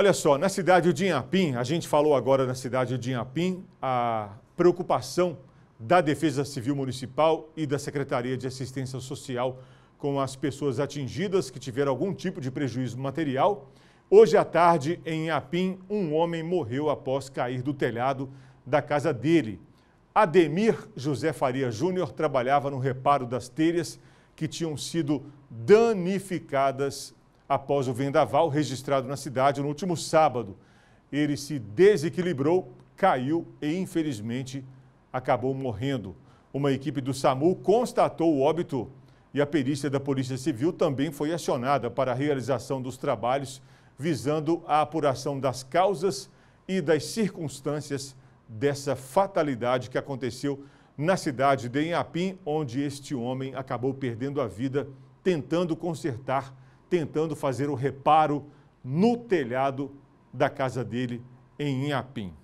Olha só, na cidade de Inhapim, a gente falou agora na cidade de Inhapim, a preocupação da Defesa Civil Municipal e da Secretaria de Assistência Social com as pessoas atingidas que tiveram algum tipo de prejuízo material. Hoje à tarde, em Inhapim, um homem morreu após cair do telhado da casa dele. Ademir José Faria Júnior trabalhava no reparo das telhas que tinham sido danificadas após o vendaval registrado na cidade no último sábado. Ele se desequilibrou, caiu e, infelizmente, acabou morrendo. Uma equipe do SAMU constatou o óbito e a perícia da Polícia Civil também foi acionada para a realização dos trabalhos visando a apuração das causas e das circunstâncias dessa fatalidade que aconteceu na cidade de Inhapim, onde este homem acabou perdendo a vida tentando consertar tentando fazer o reparo no telhado da casa dele em Inhapim.